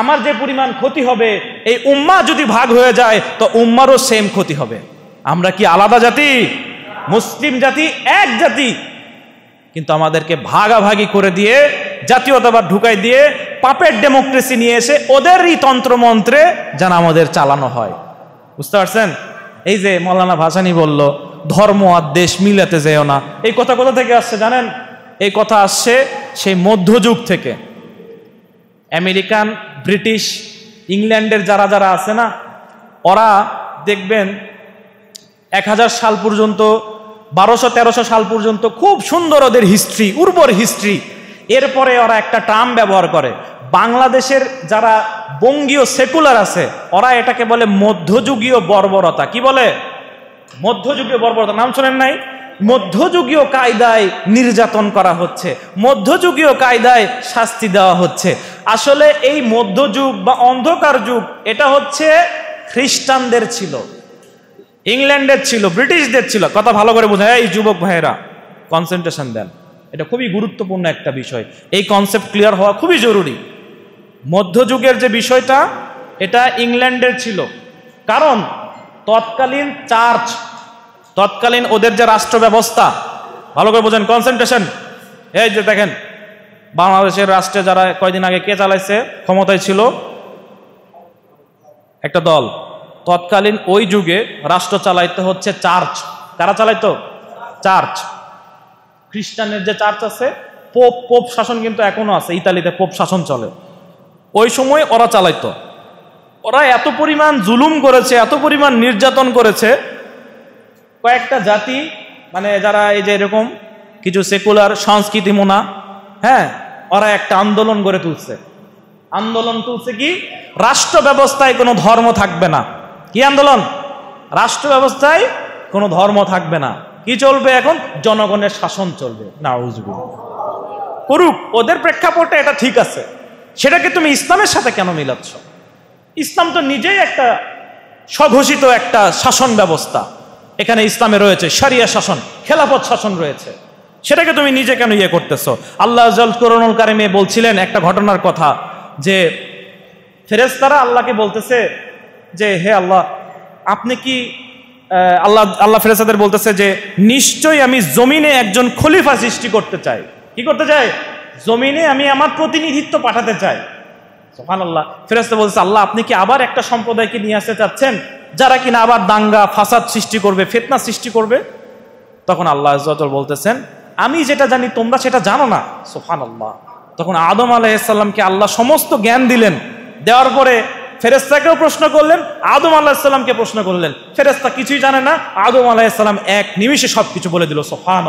আমার যে পরিমাণ ক্ষতি হবে এই উম্মা যদি ভাগ হয়ে যায় তো উম্মারও সেম ক্ষতি হবে আমরা কি আলাদা জাতি মুসলিম জাতি এক জাতি কিন্তু আমাদেরকে ভাগাভাগি করে দিয়ে জাতীয়তাবাদ ঢুকাই দিয়ে পাপের ডেমোক্রেসি নিয়ে এসে ওদেরই তন্ত্রমন্ত্রে যেন আমাদের চালানো হয় বুঝতে পারছেন এই যে মৌলানা ভাসানি বলল ধর্ম আর দেশ মিলাতে যেও না এই কথা কোথা থেকে আসছে জানেন এই কথা আসছে সেই মধ্যযুগ থেকে আমেরিকান ব্রিটিশ ইংল্যান্ডের যারা যারা আছে না ওরা দেখবেন এক সাল পর্যন্ত বারোশো তেরোশো সাল পর্যন্ত খুব সুন্দর ওদের হিস্ট্রি উর্বর হিস্ট্রি এরপরে ওরা একটা টার্ম ব্যবহার করে বাংলাদেশের যারা বঙ্গীয় সেকুলার আছে ওরা এটাকে বলে মধ্যযুগীয় বর্বরতা কি বলে মধ্যযুগীয় বর্বরতা নাম শোনেন নাই মধ্যযুগীয় কায়দায় নির্যাতন করা হচ্ছে মধ্যযুগীয় কায়দায় শাস্তি দেওয়া হচ্ছে আসলে এই মধ্যযুগ বা অন্ধকার যুগ এটা হচ্ছে খ্রিস্টানদের ছিল ইংল্যান্ডের ছিল ব্রিটিশদের ছিল কথা ভালো করে বোঝায় এই যুবক ভাইয়েরা কনসেন্ট্রেশন দেন এটা খুবই গুরুত্বপূর্ণ একটা বিষয় এই কনসেপ্ট ক্লিয়ার হওয়া খুবই জরুরি মধ্যযুগের যে বিষয়টা এটা ইংল্যান্ডের ছিল কারণ তৎকালীন চার্চ তৎকালীন ওদের যে রাষ্ট্র ব্যবস্থা ভালো করে বোঝেন কনসেন্ট্রেশন এই যে দেখেন বাংলাদেশের রাষ্ট্রে যারা কয়দিন আগে কে চালাইছে ক্ষমতায় ছিল একটা দল তৎকালীন ওই যুগে রাষ্ট্র চালাইতে হচ্ছে চার্চ কারা চালাইতো চার্চ খ্রিস্টানের যে চার্চ আছে পোপ পোপ শাসন কিন্তু এখনো আছে ইতালিতে পোপ শাসন চলে ওই সময় ওরা চালাইতো ওরা এত পরিমাণ জুলুম করেছে এত পরিমাণ নির্যাতন করেছে কয়েকটা জাতি মানে যারা এই যে এরকম কিছু সেকুলার সংস্কৃতি মোনা হ্যাঁ ওরা একটা আন্দোলন গড়ে তুলছে আন্দোলন তুলছে কি রাষ্ট্র ব্যবস্থায় কোনো ধর্ম থাকবে না কি আন্দোলন রাষ্ট্র ব্যবস্থায় কোনো ধর্ম থাকবে না কি চলবে এখন জনগণের শাসন চলবে না করুক ওদের প্রেক্ষাপটে এটা ঠিক আছে সেটাকে তুমি ইসলামের সাথে কেন মিলাচ্ছ ইসলাম তো নিজেই একটা স্বঘোষিত একটা শাসন ব্যবস্থা এখানে ইসলামে রয়েছে সারিয়া শাসন খেলাফত শাসন রয়েছে সেটাকে তুমি নিজে কেন ইয়ে করতেছো আল্লাহ করুনুল কারিমে বলছিলেন একটা ঘটনার কথা যে ফেরেস্তারা আল্লাহকে বলতেছে যে হে আল্লাহ আপনি কি আল্লাহ আল্লাহ ফেরেসাদের বলতেছে যে নিশ্চয়ই আমি জমিনে একজন খলিফা সৃষ্টি করতে চাই কি করতে চাই জমিনে আমি আমার প্রতিনিধিত্ব পাঠাতে চাই সোহান আল্লাহ ফেরেস্তা বলছে আল্লাহ আপনি কি আবার একটা সম্প্রদায়কে নিয়ে আসতে চাচ্ছেন যারা কিনা আবার দাঙ্গা ফাসাদ সৃষ্টি করবে ফেতনা সৃষ্টি করবে তখন আল্লাহ আজল বলতেছেন আমি যেটা জানি তোমরা সেটা জানো না সোফান আল্লাহ তখন আদম আলাহিসাল্লামকে আল্লাহ সমস্ত জ্ঞান দিলেন দেওয়ার পরে ফেরেস্তাকেও প্রশ্ন করলেন আদম আলাহিসাল্লামকে প্রশ্ন করলেন ফেরেস্তা কিছুই জানে না আদম আলাহিসাল্লাম এক নিমিষে সবকিছু বলে দিল সোফান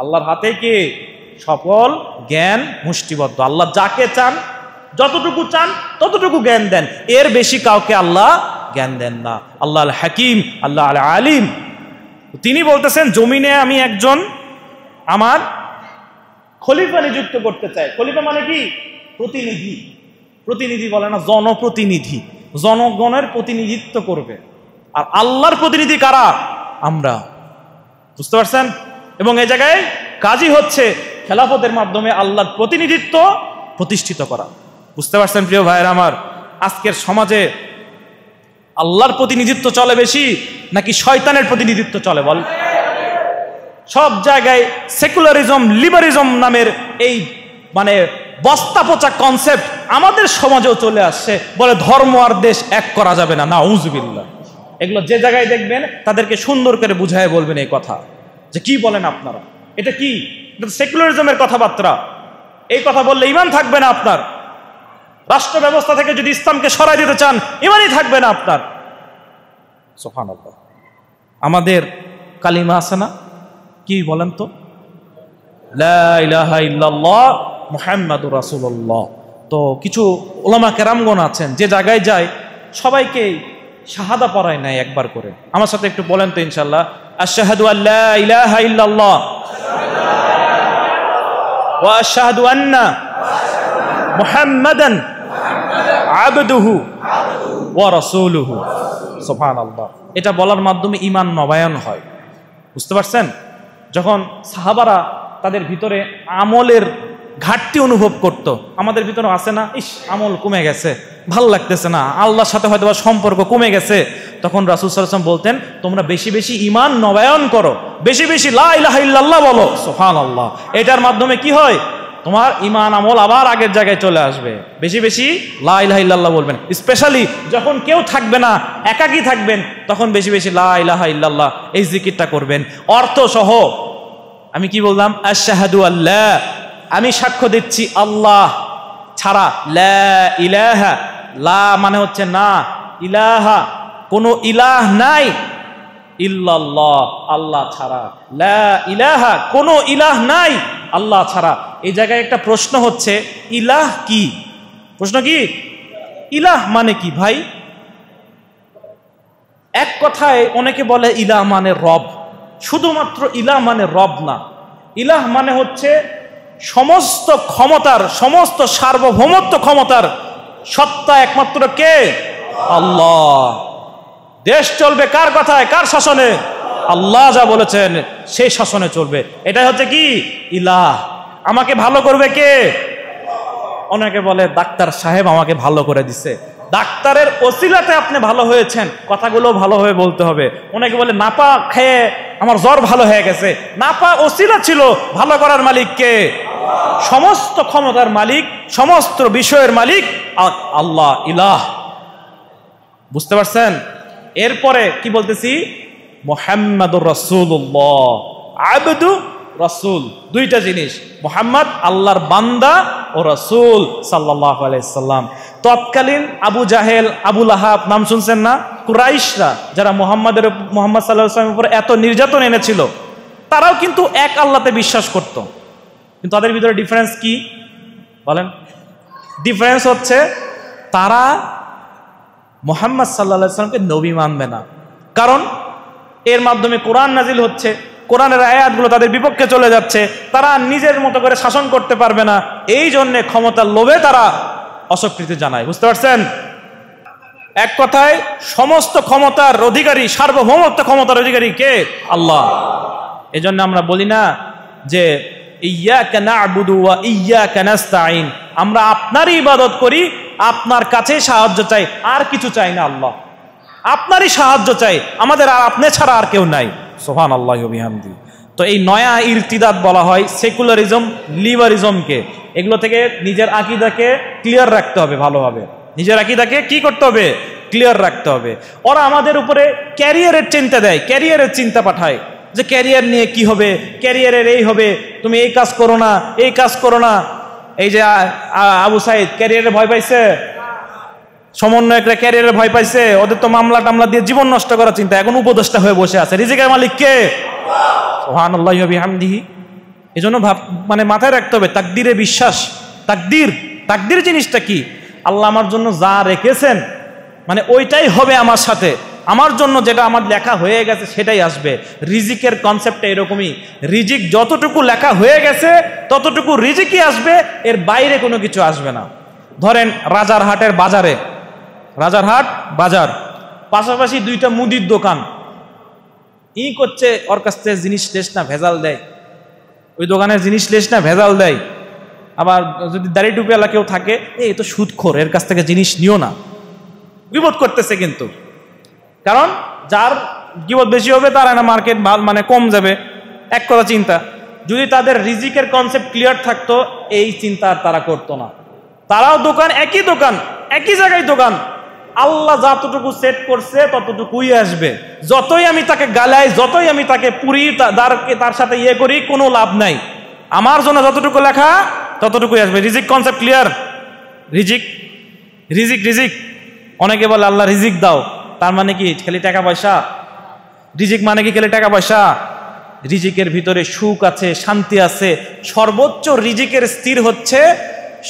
আল্লাহর হাতে কে সকল জ্ঞান মুষ্টিবদ্ধ আল্লাহ যাকে চান যতটুকু চান ততটুকু জ্ঞান দেন এর বেশি কাউকে আল্লাহ জ্ঞান দেন না আল্লাহ আল হাকিম আল্লাহ আল আলিম তিনি বলতেছেন জমিনে আমি একজন আমার খলিফা নিযুক্ত করতে চাই খলিফা মানে কি প্রতিনিধি প্রতিনিধি বলে না জনপ্রতিনিধি জনগণের প্রতিনিধিত্ব করবে আর আল্লাহর প্রতিনিধি কারা আমরা বুঝতে পারছেন এবং এ জায়গায় কাজই হচ্ছে খেলাফতের মাধ্যমে আল্লাহর প্রতিনিধিত্ব প্রতিষ্ঠিত করা বুঝতে পারছেন প্রিয় ভাইয়ের আমার আজকের সমাজে আল্লাহর প্রতিনিধিত্ব চলে বেশি নাকি শয়তানের প্রতিনিধিত্ব চলে বল সব জায়গায় সেকুলারিজম লিবারিজম নামের এই মানে বস্তা পচা কনসেপ্ট আমাদের সমাজেও চলে আসছে বলে ধর্ম আর দেশ এক করা যাবে না না উজবিল্লা এগুলো যে জায়গায় দেখবেন তাদেরকে সুন্দর করে বুঝায় বলবেন এই কথা যে কি বলেন আপনারা এটা কি সেকুলারিজমের কথাবার্তা এই কথা বললে ইমান থাকবে না আপনার রাষ্ট্র ব্যবস্থা থেকে যদি ইসলামকে সরাই দিতে চান ইমানই থাকবে না আপনার সোফান আমাদের কালিমা আছে না কি বলেন তো লাহ মোহাম্মদুর রাসুল্লাহ তো কিছু ওলামা কেরামগণ আছেন যে জায়গায় যায় সবাইকে শাহাদা পড়ায় নেয় একবার করে আমার সাথে একটু বলেন তো ইনশাল্লাহ আশাহাদু আল্লাহ ইলাহা ইল্লাল্লাহ ওয়া আশাহাদু আন্না মুহাম্মাদান আবদুহু ওয়া এটা বলার মাধ্যমে ইমান নবায়ন হয় বুঝতে পারছেন যখন সাহাবারা তাদের ভিতরে আমলের ঘাটতি অনুভব করত। আমাদের ভিতরে আছে না ইস আমল কমে গেছে ভাল লাগতেছে না আল্লাহর সাথে হয়তো সম্পর্ক কমে গেছে তখন রাসুল সালাম বলতেন তোমরা বেশি বেশি ইমান নবায়ন করো বেশি বেশি লাহ বলো সোহান আল্লাহ এটার মাধ্যমে কি হয় তোমার ইমান আমল আবার আগের জায়গায় চলে আসবে বেশি বেশি লাহ বলবেন স্পেশালি যখন কেউ থাকবে না একাকি থাকবেন তখন বেশি বেশি লাহ ইল্লাল্লাহ এই জিকিরটা করবেন অর্থ সহ আমি কি বললাম আশাহাদু আল্লাহ আমি সাক্ষ্য দিচ্ছি আল্লাহ ছাড়া ইলাহা লা মানে হচ্ছে না ইলাহা কোনো ইলাহ নাই ইল্লাল্লাহ আল্লাহ ছাড়া লা ইলাহা কোনো ইলাহ নাই আল্লাহ ছাড়া এই জায়গায় একটা প্রশ্ন হচ্ছে ইলাহ কি প্রশ্ন কি ইলাহ মানে কি ভাই এক কথায় অনেকে বলে ইলাহ মানে রব শুধুমাত্র ইলাহ মানে রব না ইলাহ মানে হচ্ছে সমস্ত ক্ষমতার সমস্ত সার্বভৌমত্ব ক্ষমতার সত্তা একমাত্র কে আল্লাহ দেশ চলবে কার কথায় কার শাসনে আল্লাহ যা বলেছেন সেই শাসনে চলবে এটাই হচ্ছে কি ইলাহ আমাকে ভালো করবে কে অনেকে বলে ডাক্তার সাহেব আমাকে ভালো করে দিছে ডাক্তারের অসিলাতে আপনি ভালো হয়েছেন কথাগুলো ভালোভাবে বলতে হবে অনেকে বলে নাপা খেয়ে আমার জ্বর ভালো হয়ে গেছে নাপা অসিলা ছিল ভালো করার মালিককে সমস্ত ক্ষমতার মালিক সমস্ত বিষয়ের মালিক আল্লাহ ইলাহ বুঝতে পারছেন এরপরে কি বলতেছি মোহাম্মদুর রসুল্লাহ রসুল দুইটা জিনিস মোহাম্মদ আল্লাহর বান্দা ও রসুল সাল্লাহ আলাইসাল্লাম তৎকালীন আবু জাহেল আবুল আহাব নাম শুনছেন না কুরাইশরা যারা মোহাম্মদের মোহাম্মদ সাল্লাহ সাল্লামের উপর এত নির্যাতন এনেছিল তারাও কিন্তু এক আল্লাতে বিশ্বাস করতো কিন্তু তাদের ভিতরে ডিফারেন্স কি বলেন ডিফারেন্স হচ্ছে তারা মোহাম্মদ সাল্লা সাল্লামকে নবী মানবে না কারণ এর মাধ্যমে কোরআন নাজিল হচ্ছে কোরআনের আয়াতগুলো তাদের বিপক্ষে চলে যাচ্ছে তারা নিজের মতো করে শাসন করতে পারবে না এই জন্যে ক্ষমতার লোভে তারা অস্বীকৃতি জানায় বুঝতে পারছেন এক কথায় সমস্ত ক্ষমতার অধিকারী সার্বভৌমত্ব ক্ষমতার অধিকারী কে আল্লাহ এজন্য আমরা বলি না যে আমরা আপনারই ইবাদত করি আপনার কাছে সাহায্য চাই আর কিছু চাই না আল্লাহ আপনারই সাহায্য চাই আমাদের আর আপনি ছাড়া আর কেউ নাই সোহান আল্লাহ অভিহামদি তো এই নয়া ইরতিদাত বলা হয় সেকুলারিজম লিবারিজমকে এগুলো থেকে নিজের আঁকিদাকে ক্লিয়ার রাখতে হবে ভালোভাবে নিজের আঁকিদাকে কি করতে হবে ক্লিয়ার রাখতে হবে ওরা আমাদের উপরে ক্যারিয়ারের চিন্তা দেয় ক্যারিয়ারের চিন্তা পাঠায় যে ক্যারিয়ার নিয়ে কি হবে ক্যারিয়ারের এই হবে তুমি এই কাজ করো না এই কাজ করো না এই যে আবু সাইদ ক্যারিয়ারে ভয় পাইছে সমন্বয়করা ক্যারিয়ারে ভয় পাইছে ওদের তো মামলা টামলা দিয়ে জীবন নষ্ট করার চিন্তা এখন উপদেষ্টা হয়ে বসে আছে রিজিকের মালিক কে সোহান এই জন্য ভাব মানে মাথায় রাখতে হবে তাকদিরে বিশ্বাস তাকদির তাকদির জিনিসটা কি আল্লাহ আমার জন্য যা রেখেছেন মানে ওইটাই হবে আমার সাথে আমার জন্য যেটা আমার লেখা হয়ে গেছে সেটাই আসবে রিজিকের কনসেপ্টটা এরকমই রিজিক যতটুকু লেখা হয়ে গেছে ততটুকু রিজিকই আসবে এর বাইরে কোনো কিছু আসবে না ধরেন রাজারহাটের বাজারে রাজারহাট বাজার পাশাপাশি দুইটা মুদির দোকান ই করছে ওর কাছ থেকে জিনিস লেস না ভেজাল দেয় ওই দোকানের জিনিস লেস না ভেজাল দেয় আবার যদি দাড়ি টুপিওয়ালা কেউ থাকে এ তো সুদখোর এর কাছ থেকে জিনিস নিও না বিপদ করতেছে কিন্তু কারণ যার কিবত বেশি হবে তার না মার্কেট ভাল মানে কম যাবে এক কথা চিন্তা যদি তাদের রিজিকের কনসেপ্ট ক্লিয়ার থাকতো এই চিন্তা আর তারা করতো না তারাও দোকান একই দোকান একই জায়গায় দোকান আল্লাহ যতটুকু সেট করছে ততটুকুই আসবে যতই আমি তাকে গালাই যতই আমি তাকে পুরি তারকে তার সাথে ইয়ে করি কোনো লাভ নাই আমার জন্য যতটুকু লেখা ততটুকুই আসবে রিজিক কনসেপ্ট ক্লিয়ার রিজিক রিজিক রিজিক অনেকে বলে আল্লাহ রিজিক দাও তার মানে কি খালি টাকা পয়সা রিজিক মানে কি খালি টাকা পয়সা রিজিকের ভিতরে সুখ আছে শান্তি আছে সর্বোচ্চ রিজিকের স্থির হচ্ছে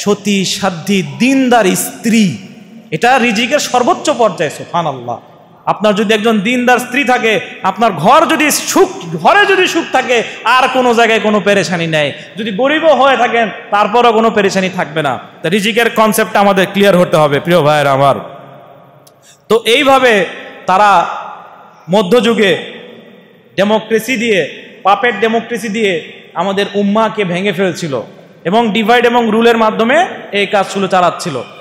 সতী সাধ্য দিনদার স্ত্রী এটা রিজিকের সর্বোচ্চ পর্যায়ে সোফান আল্লাহ আপনার যদি একজন দিনদার স্ত্রী থাকে আপনার ঘর যদি সুখ ঘরে যদি সুখ থাকে আর কোনো জায়গায় কোনো পেরেশানি নেই যদি গরিবও হয়ে থাকেন তারপরও কোনো পেরেশানি থাকবে না তা রিজিকের কনসেপ্টটা আমাদের ক্লিয়ার হতে হবে প্রিয় ভাইয়ের আমার তো এইভাবে তারা মধ্যযুগে ডেমোক্রেসি দিয়ে পাপের ডেমোক্রেসি দিয়ে আমাদের উম্মাকে ভেঙে ফেলছিল এবং ডিভাইড এবং রুলের মাধ্যমে এই কাজগুলো চালাচ্ছিল